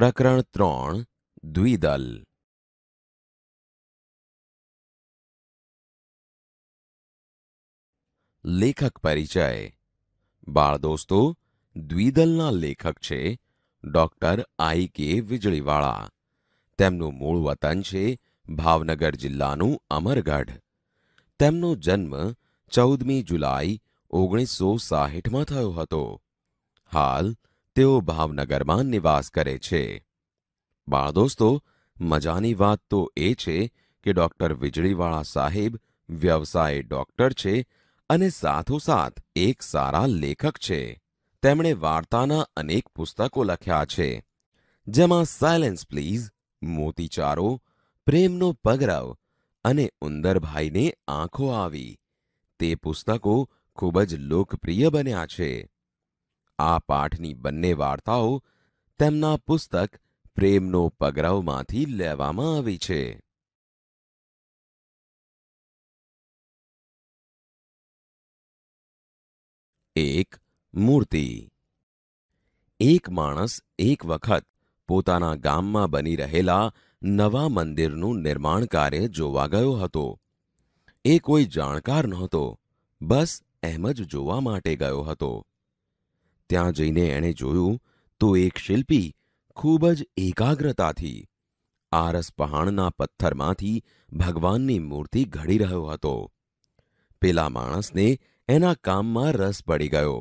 પ્રકરણ ત્રણ દ્વિદલ લેખક પરિચય બાળ દોસ્તો દ્વિદલના લેખક છે ડોક્ટર આઈ કે વીજળીવાળા તેમનું મૂળ વતન છે ભાવનગર જિલ્લાનું અમરગઢ તેમનો જન્મ ચૌદમી જુલાઈ ઓગણીસો સાહીઠમાં થયો હતો હાલ તેઓ ભાવનગરમાં નિવાસ કરે છે બાળ દોસ્તો મજાની વાત તો એ છે કે ડોક્ટર વીજળીવાળા સાહેબ વ્યવસાય ડોક્ટર છે અને સાથોસાથ એક સારા લેખક છે તેમણે વાર્તાના અનેક પુસ્તકો લખ્યા છે જેમાં સાયલેન્સ પ્લીઝ મોતીચારો પ્રેમનો પગરવ અને ઉંદરભાઈને આંખો આવી તે પુસ્તકો ખૂબ જ લોકપ્રિય બન્યા છે આ પાઠની બંને વાર્તાઓ તેમના પુસ્તક પ્રેમનો પગરવમાંથી લેવામાં આવી છે એક મૂર્તિ એક માણસ એક વખત પોતાના ગામમાં બની રહેલા નવા મંદિરનું નિર્માણ કાર્ય જોવા ગયો હતો એ કોઈ જાણકાર નહોતો બસ એમ જ જોવા માટે ગયો હતો ત્યાં જઈને એણે જોયું તો એક શિલ્પી ખૂબ જ એકાગ્રતાથી આરસ પહાણના પથ્થરમાંથી ભગવાનની મૂર્તિ ઘડી રહ્યો હતો પેલા માણસને એના કામમાં રસ પડી ગયો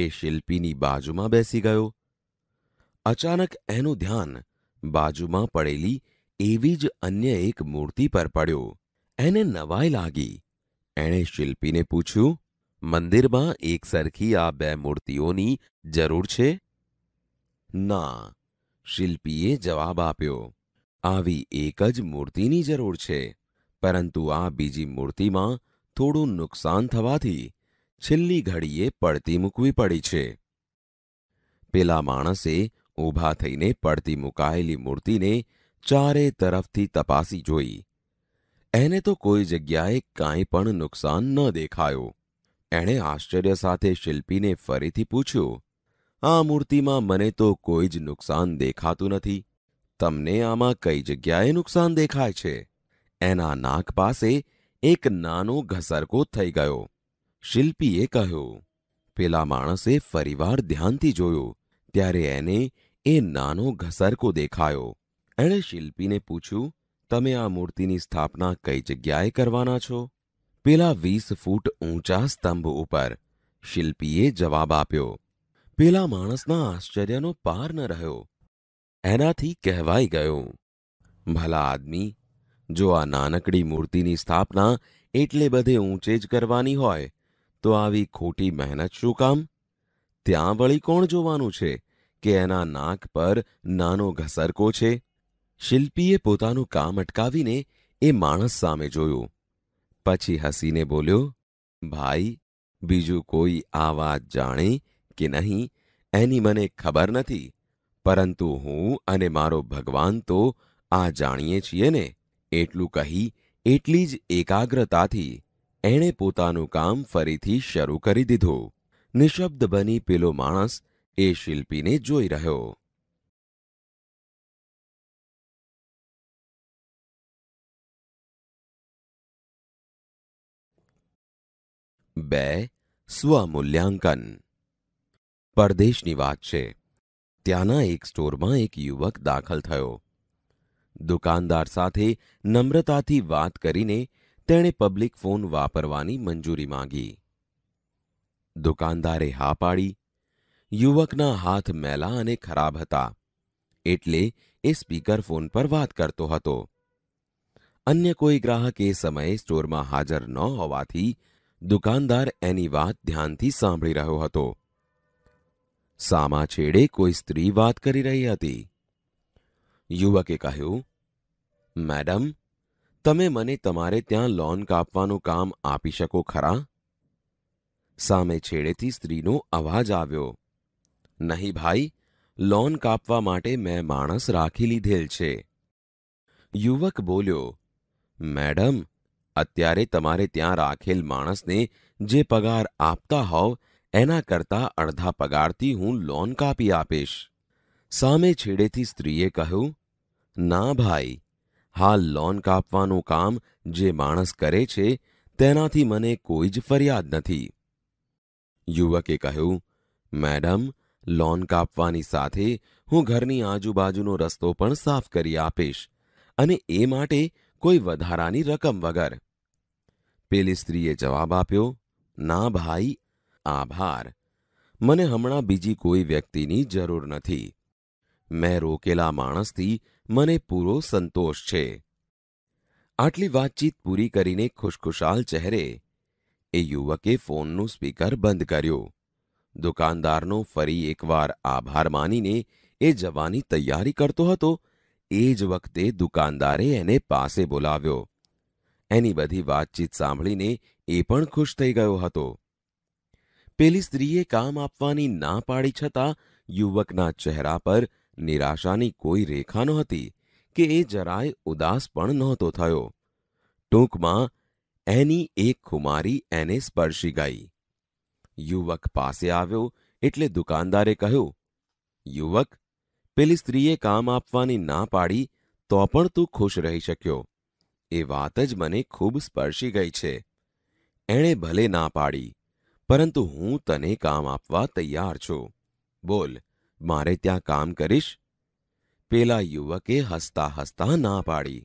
એ શિલ્પીની બાજુમાં બેસી ગયો અચાનક એનું ધ્યાન બાજુમાં પડેલી એવી જ અન્ય એક મૂર્તિ પર પડ્યું એને નવાઈ લાગી એણે શિલ્પીને પૂછ્યું મંદિરમાં એક સરખી આ બે મૂર્તિઓની જરૂર છે ના શિલ્પીએ જવાબ આપ્યો આવી એક જ મૂર્તિની જરૂર છે પરંતુ આ બીજી મૂર્તિમાં થોડું નુકસાન થવાથી છેલ્લી ઘડીએ પડતી મૂકવી પડી છે પેલા માણસે ઊભા થઈને પડતી મુકાયેલી મૂર્તિને ચારે તરફથી તપાસી જોઈ એને તો કોઈ જગ્યાએ કાંઈ પણ નુકસાન ન દેખાયું એણે આશ્ચર્ય સાથે શિલ્પીને ફરીથી પૂછ્યું આ મૂર્તિમાં મને તો કોઈ જ નુકસાન દેખાતું નથી તમને આમાં કઈ જગ્યાએ નુકસાન દેખાય છે એના નાક પાસે એક નાનો ઘસરકો થઈ ગયો શિલ્પીએ કહ્યું પેલા માણસે ફરીવાર ધ્યાનથી જોયું ત્યારે એને એ નાનો ઘસરકો દેખાયો એણે શિલ્પીને પૂછ્યું તમે આ મૂર્તિની સ્થાપના કઈ જગ્યાએ કરવાના છો પેલા વીસ ફૂટ ઊંચા સ્તંભ ઉપર શિલ્પીએ જવાબ આપ્યો પેલા માણસના આશ્ચર્યનો પાર ન રહ્યો એનાથી કહેવાઈ ગયું ભલા આદમી જો આ નાનકડી મૂર્તિની સ્થાપના એટલે બધે ઊંચે જ કરવાની હોય તો આવી ખોટી મહેનત શું કામ ત્યાં વળી કોણ જોવાનું છે કે એના નાક પર નાનો ઘસરકો છે શિલ્પીએ પોતાનું કામ અટકાવીને એ માણસ સામે જોયું પછી હસીને બોલ્યો ભાઈ બીજું કોઈ આ વાત જાણે કે નહીં એની મને ખબર નથી પરંતુ હું અને મારો ભગવાન તો આ જાણીએ છીએ ને એટલું કહી એટલી જ એકાગ્રતાથી એણે પોતાનું કામ ફરીથી શરૂ કરી દીધું નિશબ્દ બની પેલો માણસ એ શિલ્પીને જોઈ રહ્યો બે સ્વમૂલ્યાંકન પરદેશની વાત છે ત્યાંના એક સ્ટોરમાં એક યુવક દાખલ થયો દુકાનદાર સાથે નમ્રતાથી વાત કરીને તેણે પબ્લિક ફોન વાપરવાની મંજૂરી માંગી દુકાનદારે હા પાડી યુવકના હાથ મેલા અને ખરાબ હતા એટલે એ સ્પીકર ફોન પર વાત કરતો હતો અન્ય કોઈ ગ્રાહક એ સમયે સ્ટોરમાં હાજર ન હોવાથી દુકાનદાર એની વાત ધ્યાનથી સાંભળી રહ્યો હતો સામા છેડે કોઈ સ્ત્રી વાત કરી રહી હતી યુવકે કહ્યું મેડમ તમે મને તમારે ત્યાં લોન કાપવાનું કામ આપી શકો ખરા સામે છેડેથી સ્ત્રીનો અવાજ આવ્યો નહીં ભાઈ લોન કાપવા માટે મેં માણસ રાખી લીધેલ છે યુવક બોલ્યો મેડમ અત્યારે તમારે ત્યાં રાખેલ માણસને જે પગાર આપતા હોવ એના કરતાં અડધા પગારથી હું લોન કાપી આપીશ સામે છેડેથી સ્ત્રીએ કહ્યું ના ભાઈ હાલ લોન કાપવાનું કામ જે માણસ કરે છે તેનાથી મને કોઈ જ ફરિયાદ નથી યુવકે કહ્યું મેડમ લોન કાપવાની સાથે હું ઘરની આજુબાજુનો રસ્તો પણ સાફ કરી આપીશ અને એ માટે કોઈ વધારાની રકમ વગર પેલી સ્ત્રીએ જવાબ આપ્યો ના ભાઈ આભાર મને હમણાં બીજી કોઈ વ્યક્તિની જરૂર નથી મેં રોકેલા માણસથી મને પૂરો સંતોષ છે આટલી વાતચીત પૂરી કરીને ખુશખુશાલ ચહેરે એ યુવકે ફોનનું સ્પીકર બંધ કર્યું દુકાનદારનો ફરી એકવાર આભાર માનીને એ જવાની તૈયારી કરતો હતો એ જ વખતે દુકાનદારે એને પાસે બોલાવ્યો એની બધી વાતચીત સાંભળીને એ પણ ખુશ થઈ ગયો હતો પેલી સ્ત્રીએ કામ આપવાની ના પાડી છતાં યુવકના ચહેરા પર નિરાશાની કોઈ રેખા નહોતી કે એ જરાય ઉદાસ પણ નહોતો થયો ટૂંકમાં એની એક ખુમારી એને સ્પર્શી ગઈ યુવક પાસે આવ્યો એટલે દુકાનદારે કહ્યું યુવક પેલી સ્ત્રીએ કામ આપવાની ના પાડી તો પણ તું ખુશ રહી શક્યો એ વાત જ મને ખૂબ સ્પર્શી ગઈ છે એણે ભલે ના પાડી પરંતુ હું તને કામ આપવા તૈયાર છું બોલ મારે ત્યાં કામ કરીશ પેલા યુવકે હસતા હસતા ના પાડી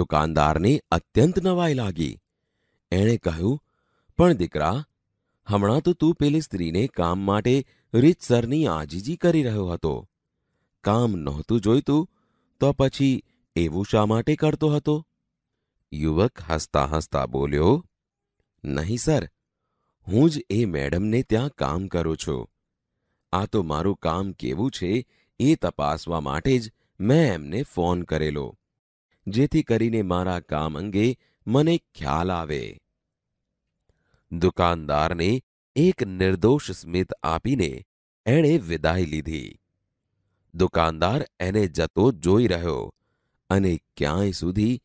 દુકાનદારને અત્યંત નવાઈ લાગી એણે કહ્યું પણ દીકરા હમણાં તો તું પેલી સ્ત્રીને કામ માટે રીતસરની આજીજી કરી રહ્યો હતો કામ નહોતું જોઈતું તો પછી એવું શા માટે કરતો હતો યુવક હસતા હસતા બોલ્યો નહીં સર હું જ એ મેડમને ત્યાં કામ કરું છું આ તો મારું કામ કેવું છે એ તપાસવા માટે જ મેં એમને ફોન કરેલો જેથી કરીને મારા કામ અંગે મને ખ્યાલ આવે દુકાનદારને એક નિર્દોષ સ્મિત આપીને એણે વિદાય લીધી દુકાનદાર એને જતો જોઈ રહ્યો અને ક્યાંય સુધી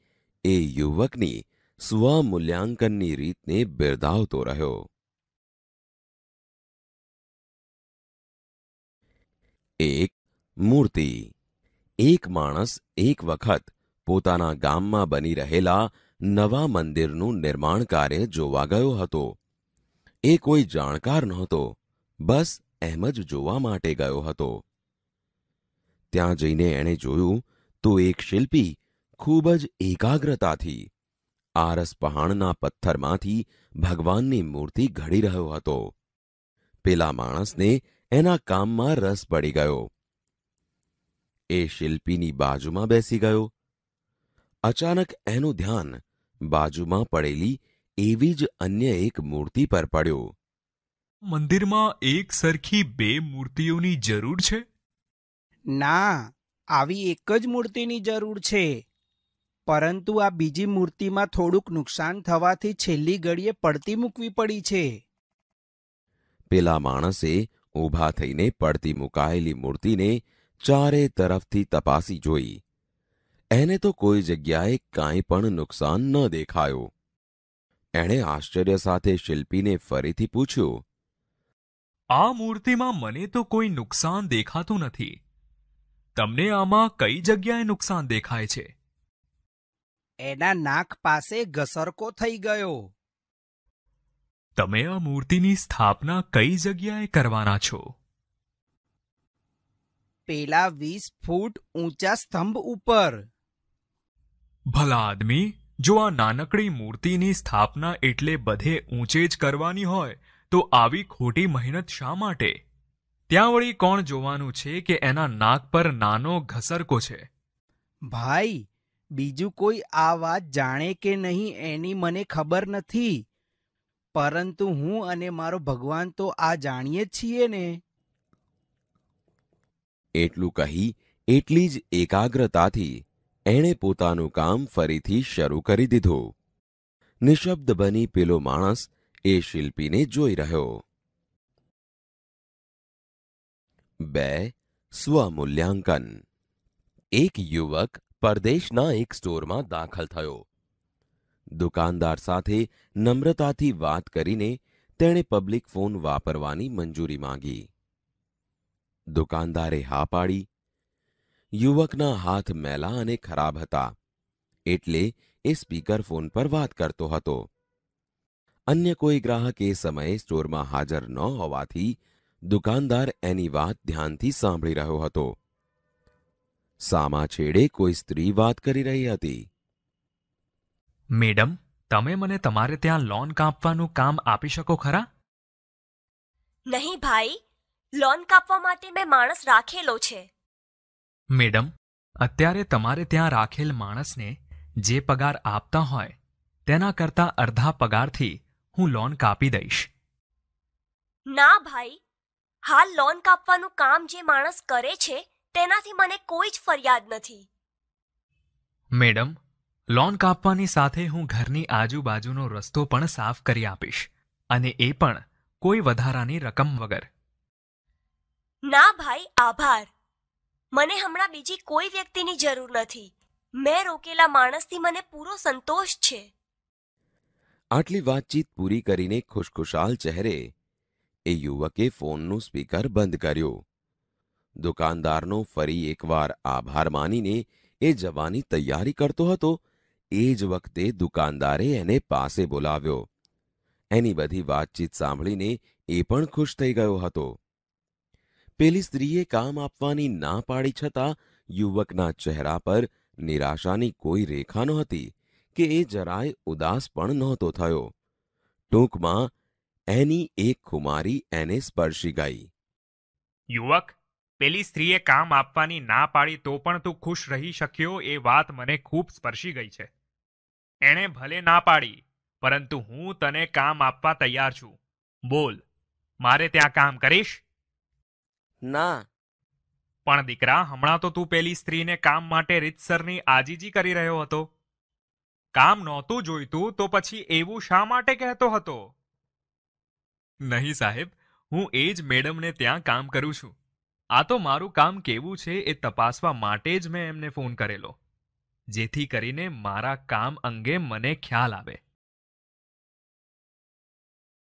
એ યુવકની સ્વમૂલ્યાંકનની રીતને બિરદાવતો રહ્યો એક મૂર્તિ એક માણસ એક વખત પોતાના ગામમાં બની રહેલા નવા મંદિરનું નિર્માણ કાર્ય જોવા ગયો હતો એ કોઈ જાણકાર નહોતો બસ એમ જ જોવા માટે ગયો હતો ત્યાં જઈને એણે જોયું તો એક શિલ્પી ખૂબ જ એકાગ્રતાથી આરસ પહાણના પથ્થરમાંથી ભગવાનની મૂર્તિ ઘડી રહ્યો હતો પેલા માણસને એના કામમાં રસ પડી ગયો એ શિલ્પીની બાજુમાં બેસી ગયો અચાનક એનું ધ્યાન બાજુમાં પડેલી એવી જ અન્ય એક મૂર્તિ પર પડ્યો મંદિરમાં એક સરખી બે મૂર્તિઓની જરૂર છે ના આવી એક જ મૂર્તિની જરૂર છે પરંતુ આ બીજી મૂર્તિમાં થોડુંક નુકસાન થવાથી છેલ્લી ઘડીએ પડતી મૂકવી પડી છે પેલા માણસે ઊભા થઈને પડતી મુકાયેલી મૂર્તિને ચારે તરફથી તપાસી જોઈ એને તો કોઈ જગ્યાએ કાંઈ પણ નુકસાન ન દેખાયું એણે આશ્ચર્ય સાથે શિલ્પીને ફરીથી પૂછ્યું આ મૂર્તિમાં મને તો કોઈ નુકસાન દેખાતું નથી તમને આમાં કઈ જગ્યાએ નુકસાન દેખાય છે એના નાક પાસે ઘસરકો થઈ ગયો તમે આ મૂર્તિની સ્થાપના કઈ જગ્યાએ કરવાના છો પેલા વીસ ફૂટ ઊંચા સ્તંભ ઉપર ભલા આદમી જો આ નાનકડી મૂર્તિની સ્થાપના એટલે બધે ઊંચે જ કરવાની હોય તો આવી ખોટી મહેનત શા માટે ત્યાં વળી કોણ જોવાનું છે કે એના નાક પર નાનો ઘસરકો છે ભાઈ બીજું કોઈ આ વાત જાણે કે નહીં એની મને ખબર નથી પરંતુ હું અને મારો ભગવાન તો આ જાણીએ છીએ ને એટલું કહી એટલી જ એકાગ્રતાથી એણે પોતાનું કામ ફરીથી શરૂ કરી દીધું નિશબ્દ બની પેલો માણસ એ શિલ્પીને જોઈ રહ્યો બે સ્વમૂલ્યાંકન એક યુવક પરદેશના એક સ્ટોરમાં દાખલ થયો દુકાનદાર સાથે નમ્રતાથી વાત કરીને તેણે પબ્લિક ફોન વાપરવાની મંજૂરી માંગી દુકાનદારે હા પાડી યુવકના હાથ મેલા અને ખરાબ હતા એટલે એ સ્પીકર ફોન પર વાત કરતો હતો અન્ય કોઈ ગ્રાહક એ સમયે સ્ટોરમાં હાજર ન હોવાથી દુકાનદાર એની વાત ધ્યાનથી સાંભળી રહ્યો હતો સામા છેડે કોઈ સ્ત્રી વાત કરી રહી હતી મેડમ તમે મને તમારે ત્યાં લોન કાપવાનું કામ આપી શકો ખરા નહીં ભાઈ લોન કાપવા માટે મેં માણસ રાખેલો છે મેડમ અત્યારે તમારે ત્યાં રાખેલ માણસને જે પગાર આપતા હોય તેના કરતા અડધા પગારથી હું લોન કાપી દઈશ ના ભાઈ હાલ લોન કાપવાનું કામ જે માણસ કરે છે તેનાથી મને કોઈ જ ફરિયાદ નથી મેડમ લોન કાપવાની સાથે હું ઘરની આજુબાજુનો રસ્તો પણ સાફ કરી આપીશ અને એ પણ કોઈ વધારાની રકમ વગર ના ભાઈ આભાર મને હમણાં બીજી કોઈ વ્યક્તિની જરૂર નથી મેં રોકેલા માણસથી મને પૂરો સંતોષ છે આટલી વાતચીત પૂરી કરીને ખુશખુશાલ ચહેરે એ યુવકે ફોનનું સ્પીકર બંધ કર્યો દુકાનદારનો ફરી એકવાર આભાર માનીને એ જવાની તૈયારી કરતો હતો એ જ વખતે દુકાનદારે એને પાસે બોલાવ્યો એની બધી વાતચીત સાંભળીને એ પણ ખુશ થઈ ગયો હતો પેલી સ્ત્રીએ કામ આપવાની ના પાડી છતાં યુવકના ચહેરા પર નિરાશાની કોઈ રેખા નહોતી કે એ જરાય ઉદાસ પણ નહોતો થયો ટૂંકમાં એની એક ખુમારી એને સ્પર્શી ગઈ યુવક પેલી સ્ત્રીએ કામ આપવાની ના પાડી તો પણ તું ખુશ રહી શક્યો એ વાત મને ખૂબ સ્પર્શી ગઈ છે એણે ભલે ના પાડી પરંતુ હું તને કામ આપવા તૈયાર છું બોલ મારે ત્યાં કામ કરીશ ના પણ દીકરા હમણાં તો તું પેલી સ્ત્રીને કામ માટે રીતસરની આજીજી કરી રહ્યો હતો કામ નહોતું જોઈતું તો પછી એવું શા માટે કહેતો હતો નહીં સાહેબ હું એ જ મેડમને ત્યાં કામ કરું છું આ તો મારું કામ કેવું છે એ તપાસવા માટે જ મેં એમને ફોન કરેલો જેથી કરીને મારા કામ અંગે મને ખ્યાલ આવે